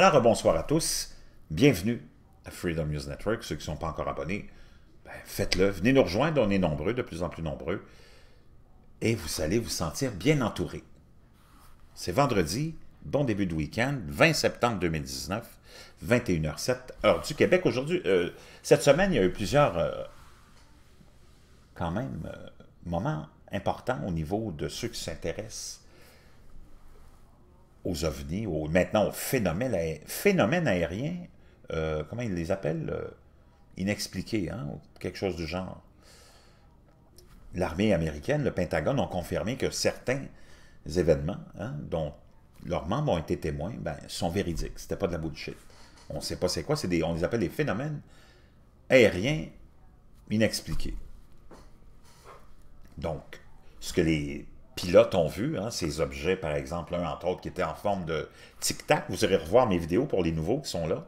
Alors, bonsoir à tous. Bienvenue à Freedom News Network. Ceux qui ne sont pas encore abonnés, ben, faites-le. Venez nous rejoindre. On est nombreux, de plus en plus nombreux. Et vous allez vous sentir bien entouré. C'est vendredi, bon début de week-end, 20 septembre 2019, 21h07, heure du Québec. Aujourd'hui, euh, cette semaine, il y a eu plusieurs, euh, quand même, euh, moments importants au niveau de ceux qui s'intéressent aux ovnis, maintenant aux phénomènes, aériens, euh, comment ils les appellent euh, Inexpliqués, hein, quelque chose du genre. L'armée américaine, le Pentagone, ont confirmé que certains événements hein, dont leurs membres ont été témoins ben, sont véridiques. C'était pas de la bullshit. On ne sait pas c'est quoi, des, on les appelle des phénomènes aériens inexpliqués. Donc, ce que les pilotes ont vu, hein, ces objets, par exemple, un entre autres qui était en forme de tic-tac. Vous irez revoir mes vidéos pour les nouveaux qui sont là.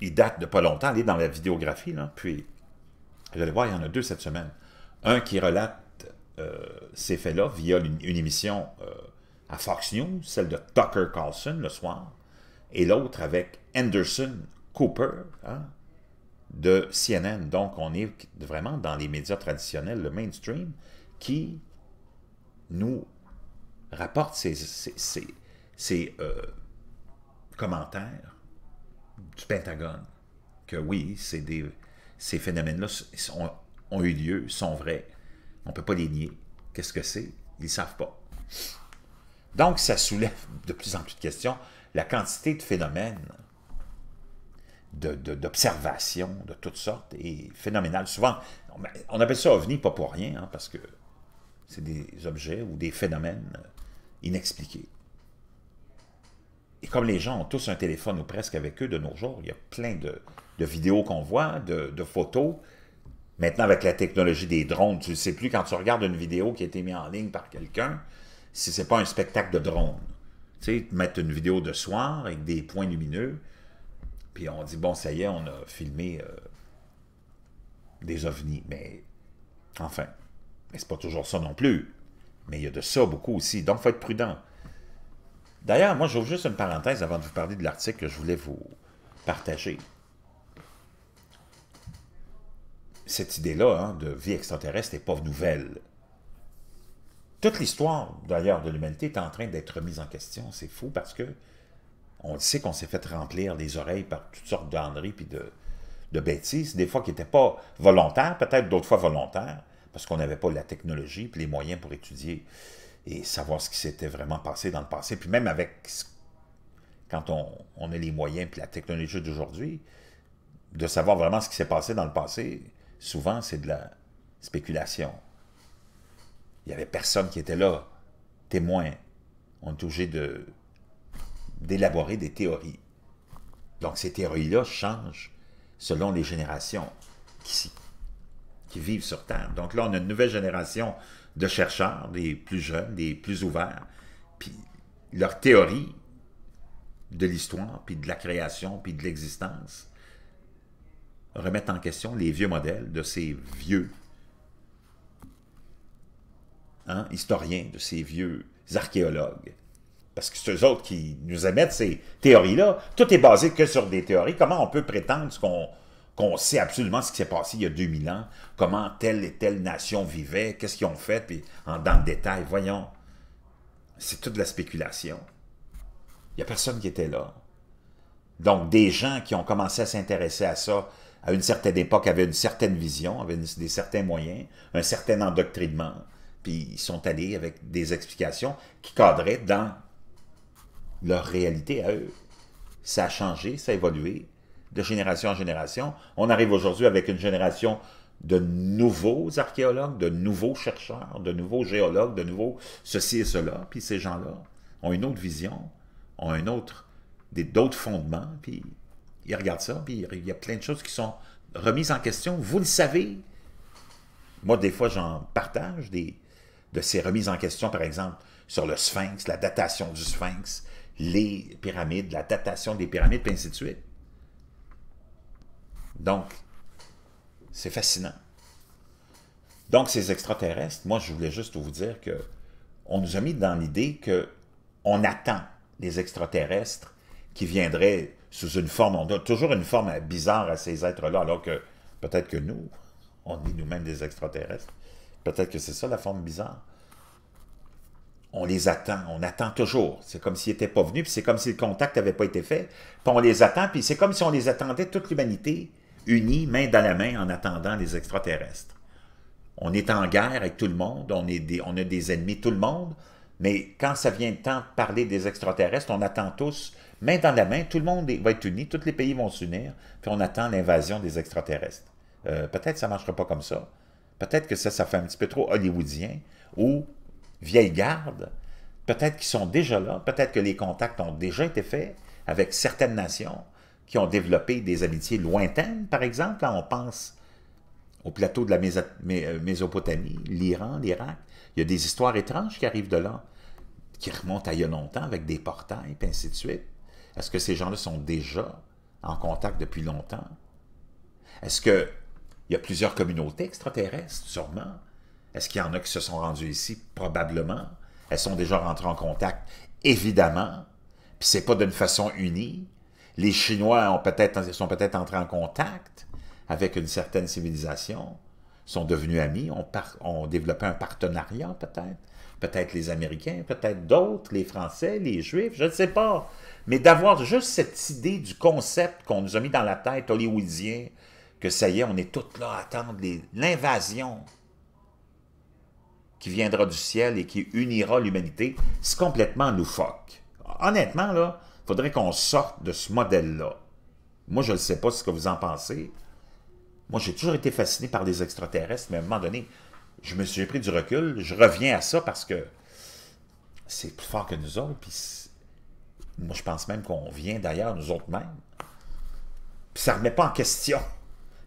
Ils datent de pas longtemps, allez dans la vidéographie, là. puis vous allez voir, il y en a deux cette semaine. Un qui relate euh, ces faits-là via une, émission euh, à Fox News, celle de Tucker Carlson le soir, et l'autre avec Anderson Cooper hein, de CNN. Donc, on est vraiment dans les médias traditionnels, le mainstream, qui nous rapporte ces euh, commentaires du Pentagone, que oui, ces phénomènes-là ont, eu lieu, sont vrais, on ne peut pas les nier. Qu'est-ce que c'est? Ils ne savent pas. Donc, ça soulève de plus en plus de questions. La quantité de phénomènes, d'observations de, toutes sortes est phénoménale. Souvent, on appelle ça ovni pas pour rien, hein, parce que c'est des objets ou des phénomènes inexpliqués. Et comme les gens ont tous un téléphone ou presque avec eux de nos jours, il y a plein de, vidéos qu'on voit, de, photos. Maintenant, avec la technologie des drones, tu ne sais plus quand tu regardes une vidéo qui a été mise en ligne par quelqu'un, si ce n'est pas un spectacle de drone. Tu sais, mettre une vidéo de soir avec des points lumineux, puis on dit, bon, ça y est, on a filmé euh, des ovnis. Mais enfin, mais n'est pas toujours ça non plus. Mais il y a de ça beaucoup aussi. Donc, il faut être prudent. D'ailleurs, moi, j'ouvre juste une parenthèse avant de vous parler de l'article que je voulais vous partager. Cette idée-là hein, de vie extraterrestre n'est pas nouvelle. Toute l'histoire, d'ailleurs, de l'humanité est en train d'être mise en question. C'est fou parce que on sait qu'on s'est fait remplir les oreilles par toutes sortes d'âneries puis de, de bêtises, des fois qui n'étaient pas volontaires, peut-être d'autres fois volontaires parce qu'on n'avait pas la technologie et les moyens pour étudier et savoir ce qui s'était vraiment passé dans le passé. Puis même avec, quand on, a les moyens et la technologie d'aujourd'hui, de savoir vraiment ce qui s'est passé dans le passé, souvent c'est de la spéculation. Il n'y avait personne qui était là, témoin. On est obligé d'élaborer des théories. Donc ces théories-là changent selon les générations qui, s'y vivent sur Terre. Donc là, on a une nouvelle génération de chercheurs, des plus jeunes, des plus ouverts, puis leur théorie de l'histoire, puis de la création, puis de l'existence, remettent en question les vieux modèles de ces vieux hein, historiens, de ces vieux archéologues. Parce que ceux autres qui nous émettent ces théories-là, tout est basé que sur des théories. Comment on peut prétendre ce qu'on qu'on sait absolument ce qui s'est passé il y a 2000 ans, comment telle et telle nation vivait, qu'est-ce qu'ils ont fait, puis en, dans le détail, voyons. C'est toute la spéculation. Il n'y a personne qui était là. Donc, des gens qui ont commencé à s'intéresser à ça à une certaine époque avaient une certaine vision, avaient des certains moyens, un certain endoctrinement, puis ils sont allés avec des explications qui cadraient dans leur réalité à eux. Ça a changé, ça a évolué, de génération en génération. On arrive aujourd'hui avec une génération de nouveaux archéologues, de nouveaux chercheurs, de nouveaux géologues, de nouveaux ceci et cela. Puis ces gens-là ont une autre vision, ont un autre, d'autres fondements, puis ils regardent ça, puis il y a plein de choses qui sont remises en question. Vous le savez. Moi, des fois, j'en partage des, de ces remises en question, par exemple, sur le sphinx, la datation du sphinx, les pyramides, la datation des pyramides, et ainsi de suite. Donc, c'est fascinant. Donc, ces extraterrestres, moi, je voulais juste vous dire que on nous a mis dans l'idée que on attend les extraterrestres qui viendraient sous une forme, on donne toujours une forme bizarre à ces êtres-là, alors que peut-être que nous, on est nous-mêmes des extraterrestres. Peut-être que c'est ça la forme bizarre. On les attend, on attend toujours. C'est comme s'ils n'étaient pas venus, puis c'est comme si le contact n'avait pas été fait. Puis on les attend, puis c'est comme si on les attendait, toute l'humanité, unis, main dans la main, en attendant les extraterrestres. On est en guerre avec tout le monde, on, est a des ennemis tout le monde, mais quand ça vient le temps de parler des extraterrestres, on attend tous, main dans la main, tout le monde va être uni, tous les pays vont s'unir, puis on attend l'invasion des extraterrestres. Euh, peut-être que ça ne marchera pas comme ça. Peut-être que ça, ça fait un petit peu trop hollywoodien ou vieille garde. Peut-être qu'ils sont déjà là, peut-être que les contacts ont déjà été faits avec certaines nations, qui ont développé des amitiés lointaines, par exemple. Là, on pense au plateau de la euh, Mésopotamie, l'Iran, l'Irak. Il y a des histoires étranges qui arrivent de là, qui remontent à il y a longtemps avec des portails, et ainsi de suite. Est-ce que ces gens-là sont déjà en contact depuis longtemps? Est-ce qu'il y a plusieurs communautés extraterrestres? Sûrement. Est-ce qu'il y en a qui se sont rendus ici? Probablement. Elles sont déjà rentrées en contact? Évidemment. Puis c'est pas d'une façon unie les Chinois ont peut sont peut-être entrés en contact avec une certaine civilisation, sont devenus amis, ont, ont développé un partenariat peut-être, peut-être les Américains, peut-être d'autres, les Français, les Juifs, je ne sais pas. Mais d'avoir juste cette idée du concept qu'on nous a mis dans la tête, hollywoodien, que ça y est, on est tous là à attendre l'invasion qui viendra du ciel et qui unira l'humanité, c'est complètement loufoque. Honnêtement, là, il faudrait qu'on sorte de ce modèle-là. Moi, je ne sais pas ce que vous en pensez. Moi, j'ai toujours été fasciné par les extraterrestres, mais à un moment donné, je me suis pris du recul. Je reviens à ça parce que c'est plus fort que nous autres. Puis moi, je pense même qu'on vient d'ailleurs, nous autres mêmes. Puis ça ne remet pas en question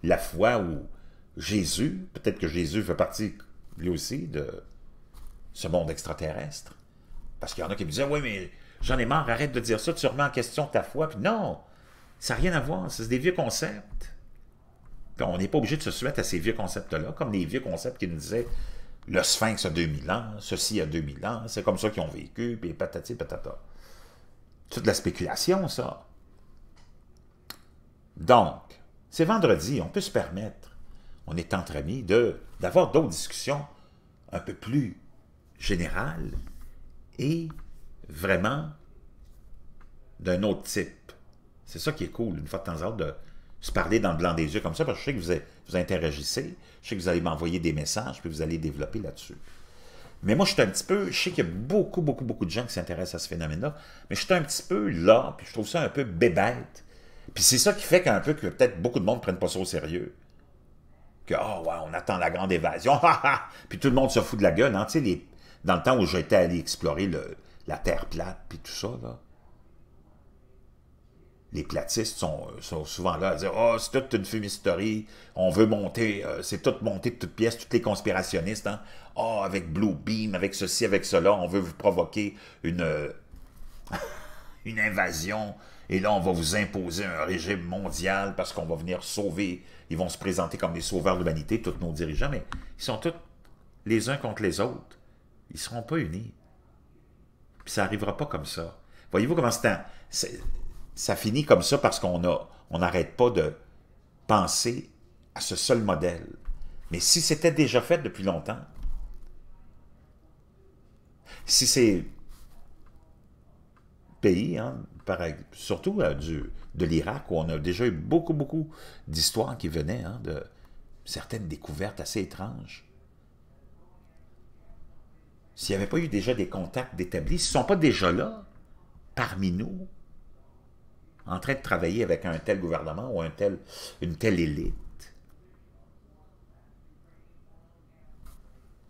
la foi où Jésus, peut-être que Jésus fait partie, lui aussi, de ce monde extraterrestre. Parce qu'il y en a qui me disaient, oui, mais J'en ai marre, arrête de dire ça, tu remets en question ta foi. Puis non, ça n'a rien à voir, c'est des vieux concepts. on n'est pas obligé de se soumettre à ces vieux concepts-là, comme les vieux concepts qui nous disaient le sphinx a 2000 ans, ceci a 2000 ans, c'est comme ça qu'ils ont vécu, puis patati patata. C'est de la spéculation, ça. Donc, c'est vendredi, on peut se permettre, on est entre amis, d'avoir d'autres discussions un peu plus générales et vraiment d'un autre type. C'est ça qui est cool, une fois de temps en temps, de se parler dans le blanc des yeux comme ça, parce que je sais que vous, interagissez, je sais que vous allez m'envoyer des messages, puis vous allez développer là-dessus. Mais moi, je suis un petit peu, je sais qu'il y a beaucoup, beaucoup, beaucoup de gens qui s'intéressent à ce phénomène-là, mais je suis un petit peu là, puis je trouve ça un peu bébête. Puis c'est ça qui fait qu'un peu que peut-être beaucoup de monde ne prennent pas ça au sérieux. Que, oh, ouais, on attend la grande évasion, puis tout le monde se fout de la gueule. Hein? Tu sais, dans le temps où j'étais allé explorer le, la terre plate, puis tout ça, là. Les platistes sont, euh, souvent là à dire « oh, c'est toute une fumisterie, on veut monter, euh, c'est toute montée de toutes pièces, toutes les conspirationnistes, hein. oh, avec Blue Beam, avec ceci, avec cela, on veut vous provoquer une, euh, une invasion, et là, on va vous imposer un régime mondial parce qu'on va venir sauver, ils vont se présenter comme les sauveurs de l'humanité, tous nos dirigeants, mais ils sont tous les uns contre les autres. Ils ne seront pas unis. Puis ça n'arrivera pas comme ça. Voyez-vous comment c'est ça finit comme ça parce qu'on a, on n'arrête pas de penser à ce seul modèle. Mais si c'était déjà fait depuis longtemps, si c'est pays, hein, surtout euh, du, de l'Irak, où on a déjà eu beaucoup, beaucoup d'histoires qui venaient hein, de certaines découvertes assez étranges, s'il n'y avait pas eu déjà des contacts d'établis, s'ils ne sont pas déjà là, parmi nous, en train de travailler avec un tel gouvernement ou un tel, une telle élite.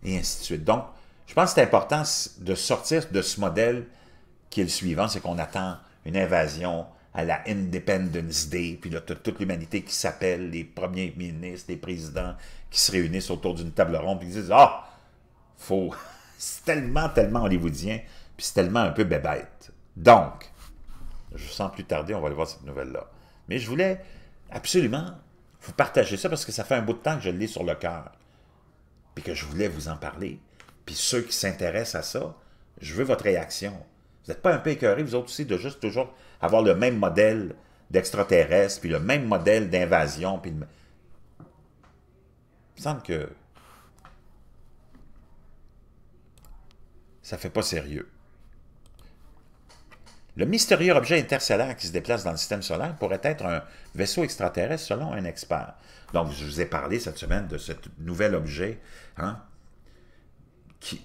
Et ainsi de suite. Donc, je pense que c'est important de sortir de ce modèle qui est le suivant, c'est qu'on attend une invasion à la Independence Day, puis toute l'humanité qui s'appelle, les premiers ministres, les présidents qui se réunissent autour d'une table ronde, puis qui disent « Ah, faut... » C'est tellement, tellement hollywoodien, puis c'est tellement un peu bébête. Donc, je sens plus tarder, on va aller voir cette nouvelle-là. Mais je voulais absolument vous partager ça parce que ça fait un bout de temps que je l'ai sur le cœur. Puis que je voulais vous en parler. Puis ceux qui s'intéressent à ça, je veux votre réaction. Vous n'êtes pas un peu écœuré, vous autres aussi, de juste toujours avoir le même modèle d'extraterrestre, puis le même modèle d'invasion, puis le... Il me semble que Ça fait pas sérieux. Le mystérieux objet interstellaire qui se déplace dans le système solaire pourrait être un vaisseau extraterrestre selon un expert. Donc, je vous ai parlé cette semaine de ce nouvel objet hein, qui,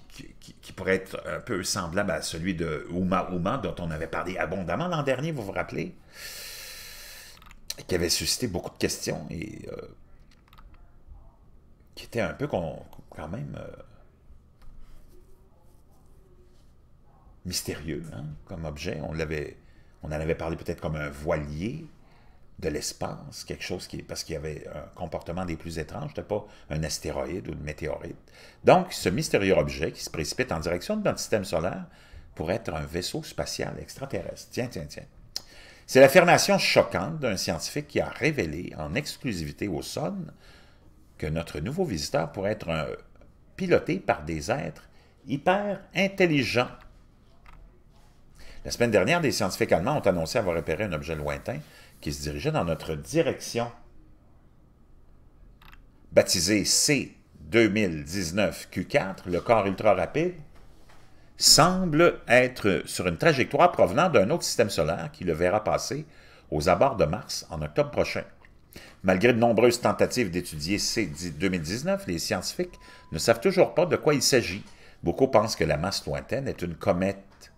pourrait être un peu semblable à celui de Uma Ouma dont on avait parlé abondamment l'an dernier, vous vous rappelez, qui avait suscité beaucoup de questions et euh, qui était un peu quand même... Euh, mystérieux hein, comme objet. On, l'avait, on en avait parlé peut-être comme un voilier de l'espace, quelque chose qui parce qu'il y avait un comportement des plus étranges, n'était pas un astéroïde ou une météorite. Donc, ce mystérieux objet qui se précipite en direction de notre système solaire pourrait être un vaisseau spatial extraterrestre. Tiens, tiens, tiens. C'est l'affirmation choquante d'un scientifique qui a révélé en exclusivité au SON que notre nouveau visiteur pourrait être piloté par des êtres hyper intelligents la semaine dernière, des scientifiques allemands ont annoncé avoir repéré un objet lointain qui se dirigeait dans notre direction. Baptisé C 2019 Q4, le corps ultra-rapide, semble être sur une trajectoire provenant d'un autre système solaire qui le verra passer aux abords de Mars en octobre prochain. Malgré de nombreuses tentatives d'étudier C 2019, les scientifiques ne savent toujours pas de quoi il s'agit. Beaucoup pensent que la masse lointaine est une comète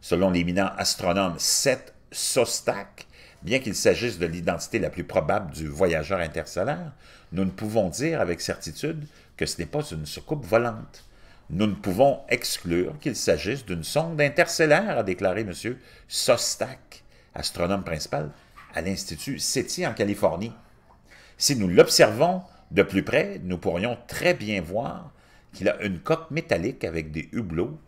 Selon l'éminent astronome Seth Sostak, bien qu'il s'agisse de l'identité la plus probable du voyageur interstellaire, nous ne pouvons dire avec certitude que ce n'est pas une soucoupe volante. Nous ne pouvons exclure qu'il s'agisse d'une sonde interstellaire, a déclaré M. Sostak, astronome principal à l'Institut SETI en Californie. Si nous l'observons de plus près, nous pourrions très bien voir qu'il a une coque métallique avec des hublots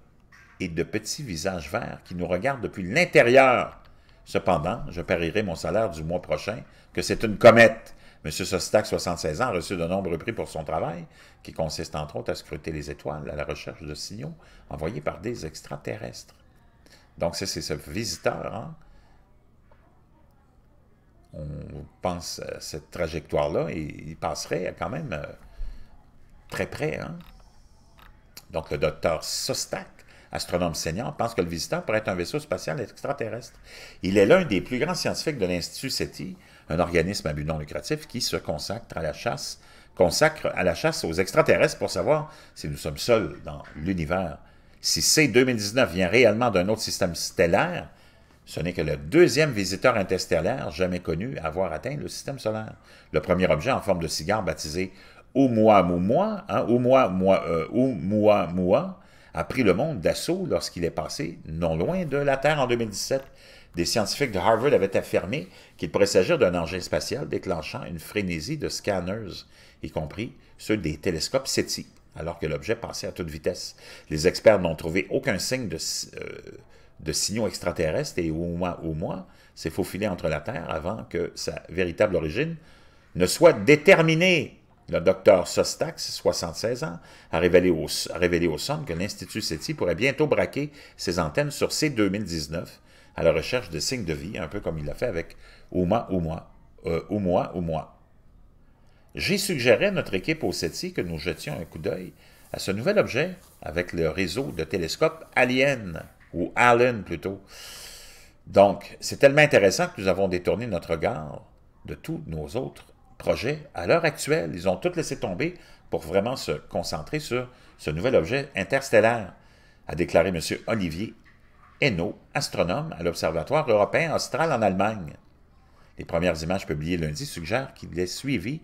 et de petits visages verts qui nous regardent depuis l'intérieur. Cependant, je parierai mon salaire du mois prochain que c'est une comète. M. Sostak, 76 ans, a reçu de nombreux prix pour son travail, qui consiste entre autres à scruter les étoiles à la recherche de signaux envoyés par des extraterrestres. Donc, c'est ce visiteur. Hein. On pense à cette trajectoire-là il passerait quand même euh, très près. Hein. Donc, le docteur Sostak astronome senior, pense que le visiteur pourrait être un vaisseau spatial extraterrestre. Il est l'un des plus grands scientifiques de l'Institut SETI, un organisme à but non lucratif qui se consacre à la chasse, consacre à la chasse aux extraterrestres pour savoir si nous sommes seuls dans l'univers. Si C-2019 vient réellement d'un autre système stellaire, ce n'est que le deuxième visiteur interstellaire jamais connu à avoir atteint le système solaire. Le premier objet en forme de cigare baptisé Oumuamua, hein, Oumuamua, euh, Oumuamua a pris le monde d'assaut lorsqu'il est passé non loin de la Terre en 2017. Des scientifiques de Harvard avaient affirmé qu'il pourrait s'agir d'un engin spatial déclenchant une frénésie de scanners, y compris ceux des télescopes SETI, alors que l'objet passait à toute vitesse. Les experts n'ont trouvé aucun signe de, euh, signaux extraterrestres et au moins, au moins, s'est faufilé entre la Terre avant que sa véritable origine ne soit déterminée. Le docteur Sostax, 76 ans, a révélé au, a que l'Institut SETI pourrait bientôt braquer ses antennes sur C2019 à la recherche de signes de vie, un peu comme il l'a fait avec Ouma ou moi. Euh, ou moi ou moi. J'ai suggéré à notre équipe au SETI que nous jetions un coup d'œil à ce nouvel objet avec le réseau de télescopes Alien, ou Allen plutôt. Donc, c'est tellement intéressant que nous avons détourné notre regard de tous nos autres projet, à l'heure actuelle, ils ont tout laissé tomber pour vraiment se concentrer sur ce nouvel objet interstellaire, a déclaré M. Olivier Hainaut, astronome à l'Observatoire européen austral en Allemagne. Les premières images publiées lundi suggèrent qu'il est suivi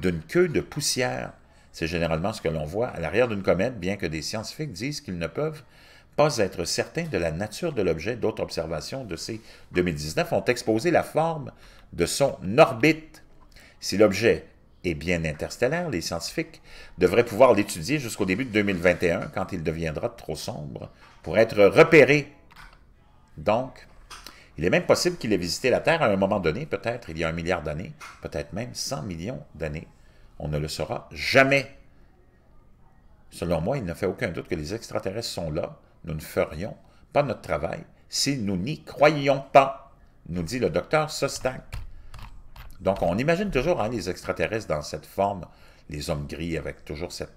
d'une queue de poussière. C'est généralement ce que l'on voit à l'arrière d'une comète, bien que des scientifiques disent qu'ils ne peuvent pas être certains de la nature de l'objet. D'autres observations de ces 2019 ont exposé la forme de son orbite si l'objet est bien interstellaire, les scientifiques devraient pouvoir l'étudier jusqu'au début de 2021, quand il deviendra trop sombre, pour être repéré. Donc, il est même possible qu'il ait visité la Terre à un moment donné, peut-être il y a un milliard d'années, peut-être même 100 millions d'années. On ne le saura jamais. Selon moi, il ne fait aucun doute que les extraterrestres sont là. Nous ne ferions pas notre travail si nous n'y croyions pas, nous dit le docteur Sostak. Donc, on imagine toujours hein, les extraterrestres dans cette forme, les hommes gris avec toujours cette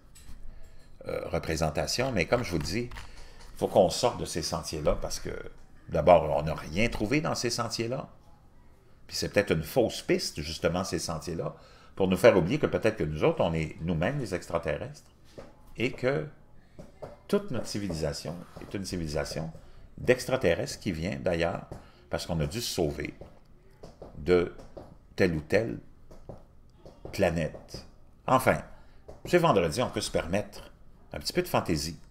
euh, représentation. Mais comme je vous dis, il faut qu'on sorte de ces sentiers-là parce que, d'abord, on n'a rien trouvé dans ces sentiers-là. Puis c'est peut-être une fausse piste, justement, ces sentiers-là, pour nous faire oublier que peut-être que nous autres, on est nous-mêmes les extraterrestres et que toute notre civilisation est une civilisation d'extraterrestres qui vient d'ailleurs parce qu'on a dû se sauver de telle ou telle planète. Enfin, ce vendredi, on peut se permettre un petit peu de fantaisie.